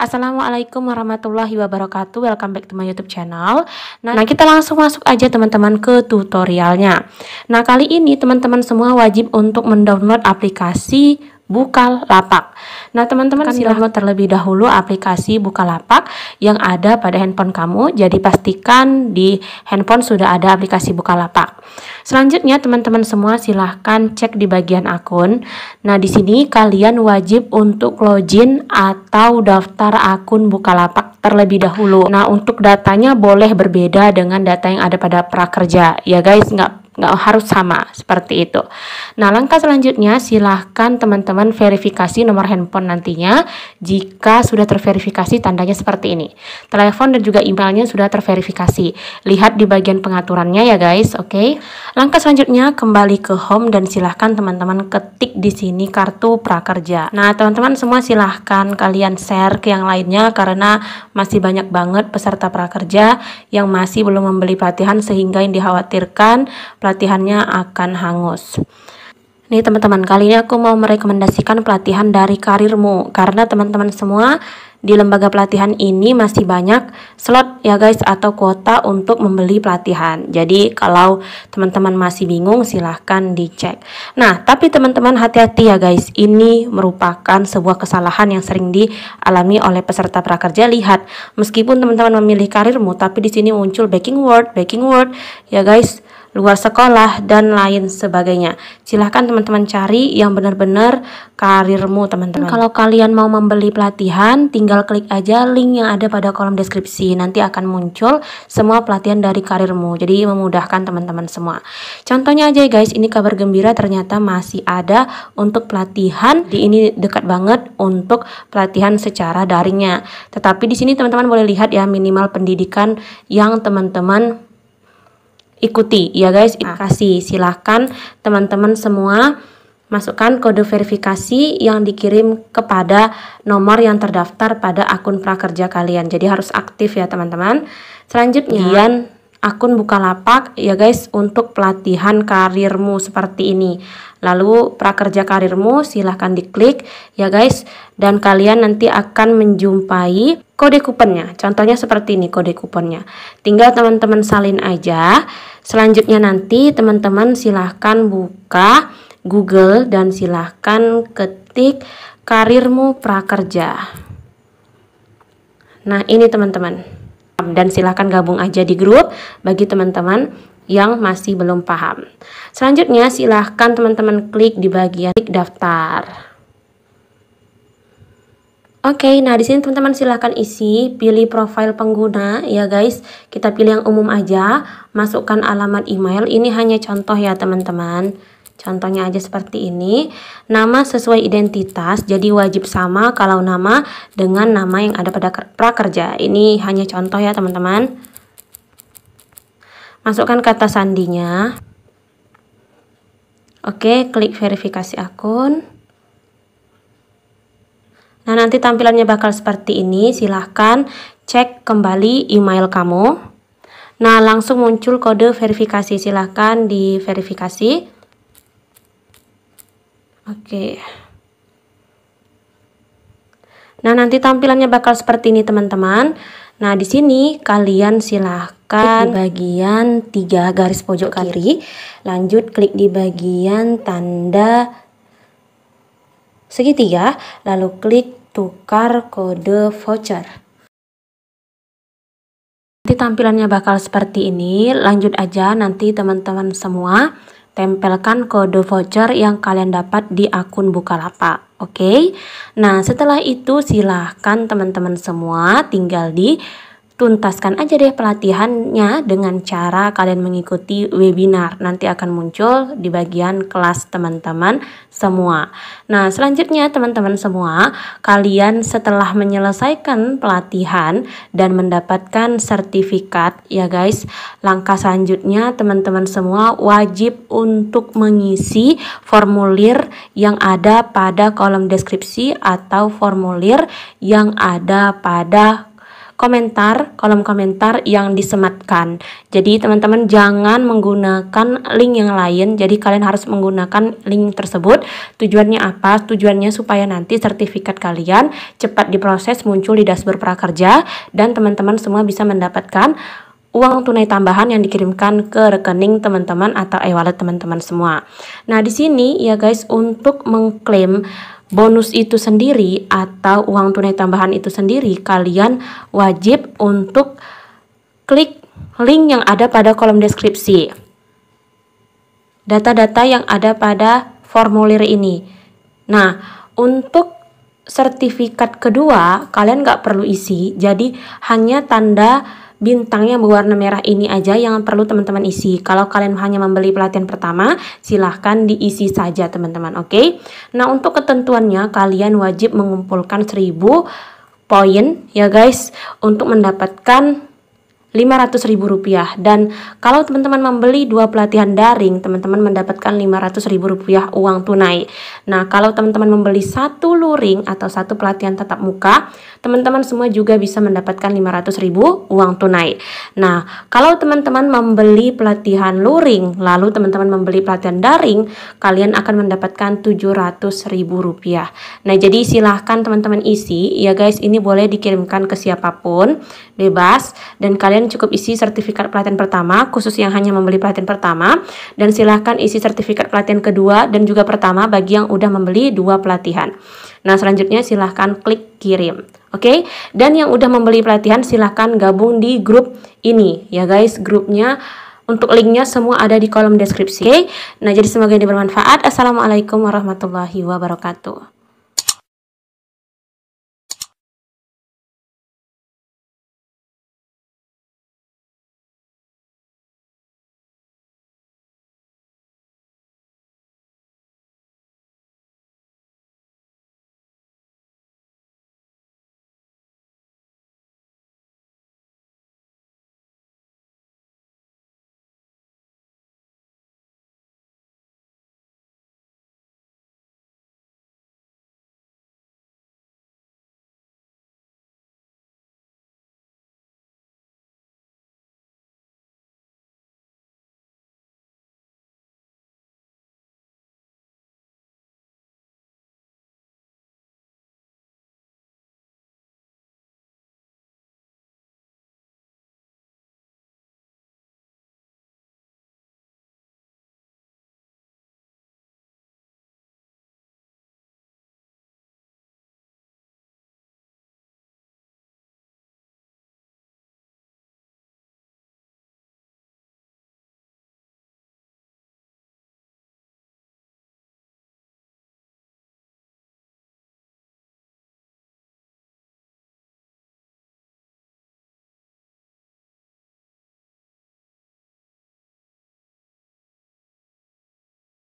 Assalamualaikum warahmatullahi wabarakatuh Welcome back to my youtube channel Nah, nah kita langsung masuk aja teman-teman ke tutorialnya Nah kali ini teman-teman semua wajib untuk mendownload aplikasi Bukalapak. Nah, teman-teman kan download terlebih dahulu aplikasi Bukalapak yang ada pada handphone kamu. Jadi pastikan di handphone sudah ada aplikasi Bukalapak. Selanjutnya, teman-teman semua silahkan cek di bagian akun. Nah, di sini kalian wajib untuk login atau daftar akun Bukalapak terlebih dahulu. Nah, untuk datanya boleh berbeda dengan data yang ada pada prakerja. Ya guys, nggak nggak harus sama seperti itu. Nah langkah selanjutnya silahkan teman-teman verifikasi nomor handphone nantinya jika sudah terverifikasi tandanya seperti ini. Telepon dan juga emailnya sudah terverifikasi. Lihat di bagian pengaturannya ya guys, oke. Okay? Langkah selanjutnya kembali ke home dan silahkan teman-teman ketik di sini kartu prakerja. Nah teman-teman semua silahkan kalian share ke yang lainnya karena masih banyak banget peserta prakerja yang masih belum membeli pelatihan sehingga yang dikhawatirkan pelatihannya akan hangus. Nih teman-teman, kali ini aku mau merekomendasikan pelatihan dari karirmu karena teman-teman semua di lembaga pelatihan ini masih banyak slot ya guys atau kuota untuk membeli pelatihan. Jadi kalau teman-teman masih bingung silahkan dicek. Nah tapi teman-teman hati-hati ya guys, ini merupakan sebuah kesalahan yang sering dialami oleh peserta prakerja. Lihat, meskipun teman-teman memilih karirmu, tapi di sini muncul backing word, backing word ya guys luar sekolah, dan lain sebagainya. Silahkan teman-teman cari yang benar-benar karirmu teman-teman. Kalau kalian mau membeli pelatihan, tinggal klik aja link yang ada pada kolom deskripsi. Nanti akan muncul semua pelatihan dari karirmu. Jadi memudahkan teman-teman semua. Contohnya aja guys, ini kabar gembira ternyata masih ada untuk pelatihan. Di ini dekat banget untuk pelatihan secara daringnya. Tetapi di sini teman-teman boleh lihat ya minimal pendidikan yang teman-teman ikuti ya guys ah. kasih silahkan teman-teman semua masukkan kode verifikasi yang dikirim kepada nomor yang terdaftar pada akun prakerja kalian jadi harus aktif ya teman-teman selanjutnya iya akun Bukalapak ya guys untuk pelatihan karirmu seperti ini. Lalu prakerja karirmu silahkan diklik ya guys dan kalian nanti akan menjumpai kode kuponnya. Contohnya seperti ini kode kuponnya. Tinggal teman-teman salin aja. Selanjutnya nanti teman-teman silahkan buka Google dan silahkan ketik karirmu prakerja. Nah, ini teman-teman dan silahkan gabung aja di grup bagi teman-teman yang masih belum paham. Selanjutnya silahkan teman-teman klik di bagian klik daftar. Oke, okay, nah di sini teman-teman silahkan isi, pilih profil pengguna ya guys. Kita pilih yang umum aja, masukkan alamat email. Ini hanya contoh ya teman-teman. Contohnya aja seperti ini. Nama sesuai identitas jadi wajib sama kalau nama dengan nama yang ada pada prakerja. Ini hanya contoh ya, teman-teman. Masukkan kata sandinya. Oke, klik verifikasi akun. Nah, nanti tampilannya bakal seperti ini. Silahkan cek kembali email kamu. Nah, langsung muncul kode verifikasi. Silahkan diverifikasi. Oke. Nah, nanti tampilannya bakal seperti ini, teman-teman. Nah, di sini kalian silahkan klik di bagian tiga garis pojok kiri, lanjut klik di bagian tanda segitiga, lalu klik tukar kode voucher. Nanti tampilannya bakal seperti ini, lanjut aja nanti teman-teman semua tempelkan kode voucher yang kalian dapat di akun Bukalapak. Oke, okay? nah setelah itu silahkan teman-teman semua tinggal di tuntaskan aja deh pelatihannya dengan cara kalian mengikuti webinar. Nanti akan muncul di bagian kelas teman-teman semua. Nah, selanjutnya teman-teman semua, kalian setelah menyelesaikan pelatihan dan mendapatkan sertifikat ya guys, langkah selanjutnya teman-teman semua wajib untuk mengisi formulir yang ada pada kolom deskripsi atau formulir yang ada pada komentar, kolom komentar yang disematkan. Jadi teman-teman jangan menggunakan link yang lain. Jadi kalian harus menggunakan link tersebut. Tujuannya apa? Tujuannya supaya nanti sertifikat kalian cepat diproses muncul di dashboard prakerja dan teman-teman semua bisa mendapatkan uang tunai tambahan yang dikirimkan ke rekening teman-teman atau e-wallet teman-teman semua. Nah, di sini ya guys untuk mengklaim bonus itu sendiri atau uang tunai tambahan itu sendiri, kalian wajib untuk klik link yang ada pada kolom deskripsi. Data-data yang ada pada formulir ini. Nah, untuk sertifikat kedua, kalian nggak perlu isi, jadi hanya tanda bintang yang berwarna merah ini aja yang perlu teman-teman isi. Kalau kalian hanya membeli pelatihan pertama, silahkan diisi saja teman-teman, oke? Okay? Nah, untuk ketentuannya, kalian wajib mengumpulkan 1000 poin ya guys, untuk mendapatkan Rp500.000 dan kalau teman-teman membeli dua pelatihan daring teman-teman mendapatkan Rp500.000 uang tunai nah kalau teman-teman membeli satu luring atau satu pelatihan tatap muka teman-teman semua juga bisa mendapatkan Rp500.000 uang tunai nah kalau teman-teman membeli pelatihan luring lalu teman-teman membeli pelatihan daring kalian akan mendapatkan Rp700.000 nah jadi silahkan teman-teman isi ya guys ini boleh dikirimkan ke siapapun bebas dan kalian kalian cukup isi sertifikat pelatihan pertama, khusus yang hanya membeli pelatihan pertama, dan silahkan isi sertifikat pelatihan kedua dan juga pertama bagi yang udah membeli dua pelatihan. Nah, selanjutnya silahkan klik kirim. Oke, okay? dan yang udah membeli pelatihan silahkan gabung di grup ini ya guys, grupnya untuk linknya semua ada di kolom deskripsi. okay? nah jadi semoga ini bermanfaat. Assalamualaikum warahmatullahi wabarakatuh.